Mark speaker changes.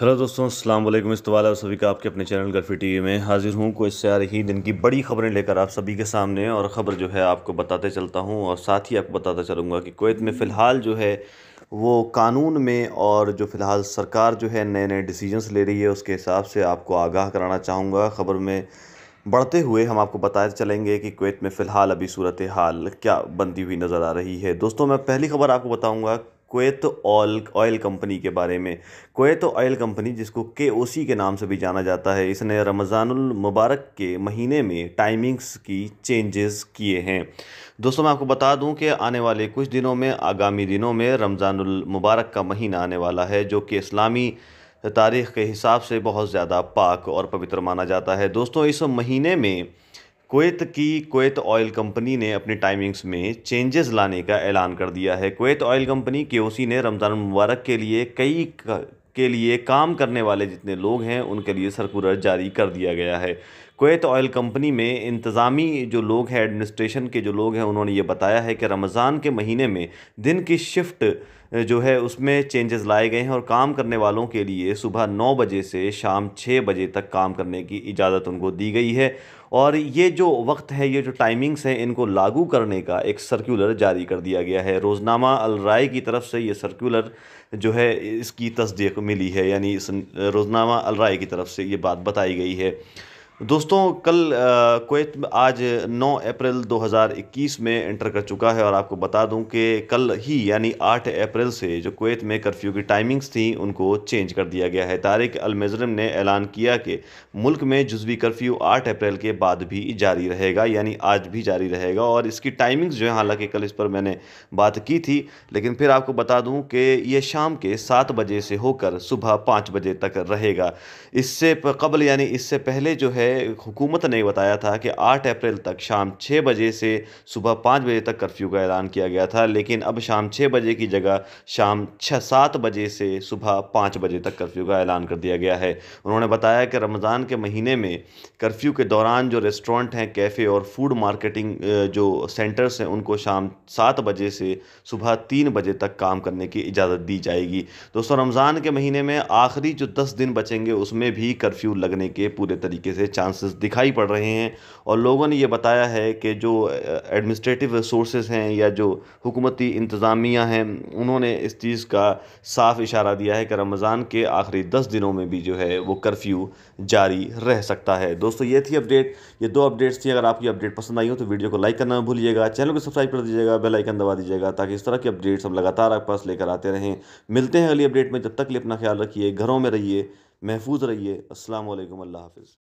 Speaker 1: hello दोस्तों अस्सलाम वालेकुम इस्तवाल और सभी का आपके अपने चैनल टी टीवी में हाजिर हूँ कोई से आ रही दिन की बड़ी खबरें लेकर आप सभी के सामने और ख़बर जो है आपको बताते चलता हूँ और साथ ही आपको बताता चलूँगा कि कोत में फ़िलहाल जो है वो कानून में और जो फ़िलहाल सरकार जो है नए नए डिसीजनस ले रही है उसके हिसाब से आपको आगाह कराना चाहूँगा ख़बर में बढ़ते हुए हम आपको बताते चलेंगे कि कोत में फ़िलहाल अभी सूरत हाल क्या बनती हुई नज़र आ रही है दोस्तों मैं पहली खबर आपको बताऊँगा कोत ऑल ऑयल कंपनी के बारे में कोत ऑयल कंपनी जिसको के ओ सी के नाम से भी जाना जाता है इसने रमज़ानुल मुबारक के महीने में टाइमिंग्स की चेंजेस किए हैं दोस्तों मैं आपको बता दूं कि आने वाले कुछ दिनों में आगामी दिनों में रमज़ानुल मुबारक का महीना आने वाला है जो कि इस्लामी तारीख़ के हिसाब से बहुत ज़्यादा पाक और पवित्र माना जाता है दोस्तों इस महीने में कोत की कोत ऑयल कंपनी ने अपने टाइमिंग्स में चेंजेस लाने का ऐलान कर दिया है कोत ऑयल कंपनी के ने रमज़ान मुबारक के लिए कई के लिए काम करने वाले जितने लोग हैं उनके लिए सर्कुलर जारी कर दिया गया है कोत ऑयल कंपनी में इंतज़ामी जो लोग हैं एडमिनिस्ट्रेशन के जो लोग हैं उन्होंने ये बताया है कि रमज़ान के महीने में दिन की शिफ्ट जो है उसमें चेंजेस लाए गए हैं और काम करने वालों के लिए सुबह नौ बजे से शाम छः बजे तक काम करने की इजाज़त उनको दी गई है और ये जो वक्त है ये जो टाइमिंग्स हैं इनको लागू करने का एक सर्कुलर जारी कर दिया गया है रोज़नामा अलराय की तरफ से ये सर्कुलर जो है इसकी तस्दीक मिली है यानी इस रोज़नामा अलराय की तरफ से ये बात बताई गई है दोस्तों कल कुवैत आज 9 अप्रैल 2021 में एंटर कर चुका है और आपको बता दूं कि कल ही यानी 8 अप्रैल से जो कुवैत में कर्फ्यू की टाइमिंग्स थी उनको चेंज कर दिया गया है तारिक अल ने ऐलान किया कि मुल्क में जुजवी कर्फ्यू 8 अप्रैल के बाद भी जारी रहेगा यानी आज भी जारी रहेगा और इसकी टाइमिंग्स जो है हालाँकि कल इस पर मैंने बात की थी लेकिन फिर आपको बता दूँ कि ये शाम के सात बजे से होकर सुबह पाँच बजे तक रहेगा इससे कबल यानी इससे पहले जो है है हुकूमत ने बताया था कि 8 अप्रैल तक शाम 6 बजे से सुबह 5 बजे तक कर्फ्यू का ऐलान किया गया था लेकिन अब शाम 6 बजे की जगह शाम छः सात बजे से सुबह 5 बजे तक कर्फ्यू का ऐलान कर दिया गया है उन्होंने बताया कि रमज़ान के महीने में कर्फ्यू के दौरान जो रेस्टोरेंट हैं कैफ़े और फूड मार्केटिंग जो सेंटर्स हैं उनको शाम सात बजे से सुबह तीन बजे तक काम करने की इजाज़त दी जाएगी दोस्तों रमज़ान के महीने में आखिरी जो दस दिन बचेंगे उसमें भी कर्फ्यू लगने के पूरे तरीके से चांसेस दिखाई पड़ रहे हैं और लोगों ने ये बताया है कि जो एडमिनिस्ट्रेटिव रिसोर्सेज हैं या जो हुकूमती इंतज़ामिया हैं उन्होंने इस चीज़ का साफ इशारा दिया है कि रमज़ान के आखिरी दस दिनों में भी जो है वो कर्फ्यू जारी रह सकता है दोस्तों ये थी अपडेट ये दो अपडेट्स थी अगर आपकी अपडेट पसंद आई हो तो वीडियो को लाइक करना भूलिएगा चैनल को सब्सक्राइब कर दीजिएगा बेल दबा दीजिएगा ताकि इस तरह की अपडेट्स हम लगातार आपके पास लेकर आते रहें मिलते हैं अगली अपडेट में जब तक लिए अपना ख्याल रखिए घरों में रहिए महफूज रहिए असल अल्लाह हाफिज़